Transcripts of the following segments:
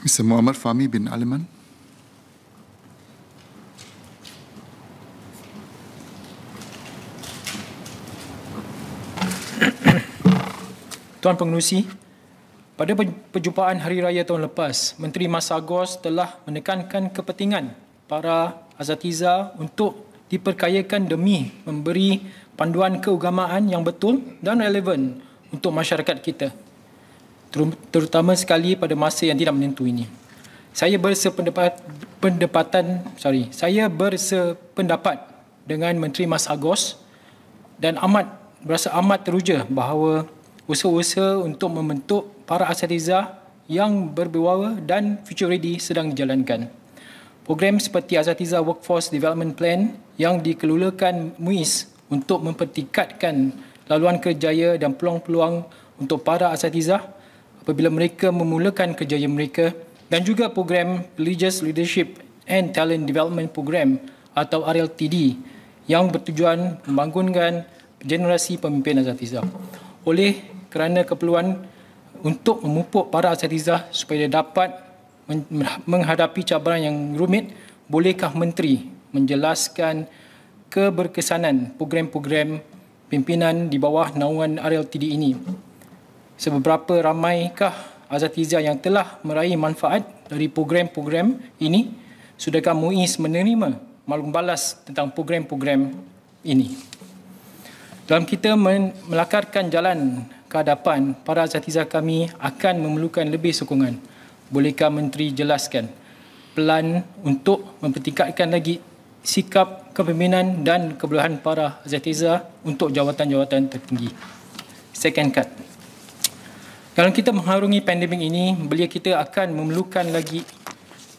Mr. Muammar Fahmi bin Aleman. Tuan Pengurusi, pada perjumpaan Hari Raya tahun lepas, Menteri Mas Agos telah menekankan kepentingan para azatiza untuk diperkayakan demi memberi panduan keagamaan yang betul dan relevan untuk masyarakat kita terutama sekali pada masa yang tidak menentu ini. Saya bersependapat pendapatan, sorry, saya bersependapat dengan Menteri Mas Agos dan amat berasa amat teruja bahawa usaha-usaha untuk membentuk para asatiza yang berbewawa dan future ready sedang dijalankan. Program seperti Asatiza Workforce Development Plan yang dikelulakan MUIS untuk mempertingkatkan laluan kerjaya dan peluang-peluang untuk para asatizah apabila mereka memulakan kerjaya mereka dan juga program Religious Leadership and Talent Development Program atau RLTD yang bertujuan membangunkan generasi pemimpin asatizah. Oleh kerana keperluan untuk memupuk para asatizah supaya dapat menghadapi cabaran yang rumit, bolehkah menteri menjelaskan keberkesanan program-program pimpinan di bawah naungan RLTD ini? seberapa ramaikah azatiza yang telah meraih manfaat dari program-program ini? Sudahkah MUIS menerima maklum balas tentang program-program ini? Dalam kita melakarkan jalan ke hadapan, para azatiza kami akan memerlukan lebih sokongan. Bolehkah Menteri jelaskan pelan untuk mempertingkatkan lagi sikap kepimpinan dan kebolehan para azatiza untuk jawatan-jawatan tertinggi? Second cut. Dalam kita mengharungi pandemik ini, belia kita akan memerlukan lagi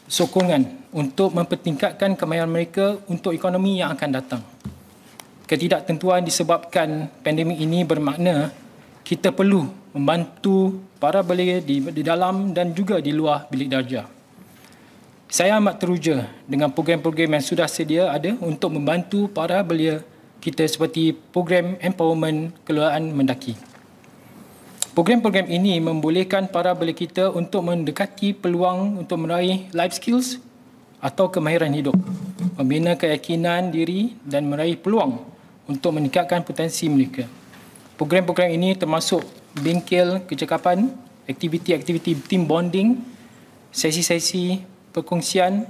sokongan untuk mempertingkatkan kemahiran mereka untuk ekonomi yang akan datang. Ketidaktentuan disebabkan pandemik ini bermakna kita perlu membantu para belia di, di dalam dan juga di luar bilik darjah. Saya amat teruja dengan program-program yang sudah sedia ada untuk membantu para belia kita seperti program empowerment keluaran mendaki. Program-program ini membolehkan para beli kita untuk mendekati peluang untuk meraih life skills atau kemahiran hidup, membina keyakinan diri dan meraih peluang untuk meningkatkan potensi mereka. Program-program ini termasuk bengkel kecakapan, aktiviti-aktiviti team bonding, sesi-sesi perkongsian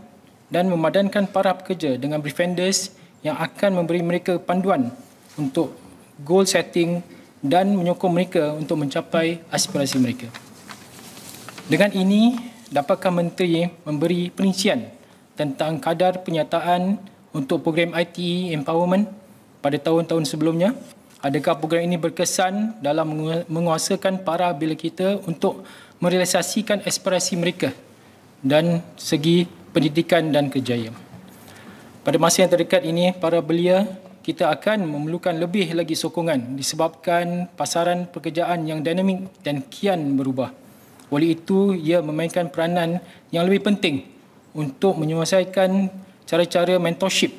dan memadankan para pekerja dengan befrienders yang akan memberi mereka panduan untuk goal setting dan menyokong mereka untuk mencapai aspirasi mereka. Dengan ini, dapatkah Menteri memberi perincian tentang kadar penyataan untuk program IT e Empowerment pada tahun-tahun sebelumnya? Adakah program ini berkesan dalam menguasakan para bila kita untuk merealisasikan aspirasi mereka dan segi pendidikan dan kejayaan? Pada masa yang terdekat ini, para belia kita akan memerlukan lebih lagi sokongan disebabkan pasaran pekerjaan yang dinamik dan kian berubah. Oleh itu, ia memainkan peranan yang lebih penting untuk menyelesaikan cara-cara mentorship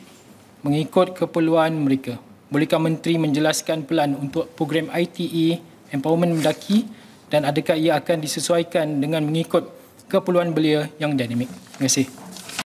mengikut keperluan mereka. Bolehkah Menteri menjelaskan pelan untuk program ITE Empowerment Mendaki dan adakah ia akan disesuaikan dengan mengikut keperluan belia yang dinamik? Terima kasih.